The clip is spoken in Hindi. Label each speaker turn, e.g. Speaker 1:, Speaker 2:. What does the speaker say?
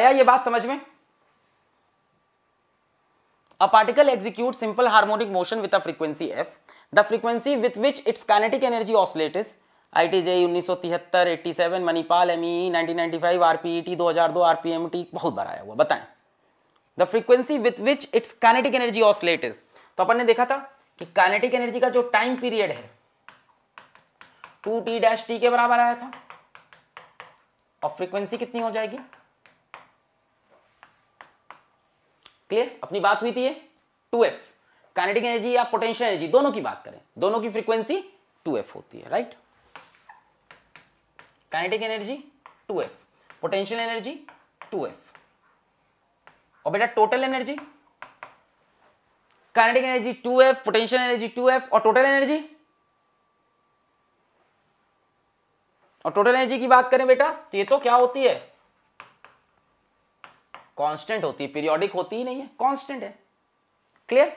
Speaker 1: आया ये बात समझ में a particle execute simple harmonic motion with a frequency f the frequency with which its kinetic energy oscillate is I T J उन्नीस सौ मणिपाल एम ई आरपीईटी 2002 बहुत बार आया हुआ बताएं the frequency with which its kinetic energy oscillate is तो अपन ने देखा था कि काइनेटिक एनर्जी का जो टाइम पीरियड है टू टी डैश टी के बराबर आया था और फ्रीक्वेंसी कितनी हो जाएगी क्लियर अपनी बात हुई थी ये टू एफ काइनेटिक एनर्जी या पोटेंशियल एनर्जी दोनों की बात करें दोनों की फ्रीक्वेंसी टू एफ होती है right kinetic energy two f potential energy two f और बेटा total energy kinetic energy two f potential energy two f और टोटल एनर्जी और टोटल एनर्जी की बात करें बेटा तो ये तो क्या होती है कांस्टेंट होती है पीरियोडिक होती ही नहीं है कांस्टेंट है क्लियर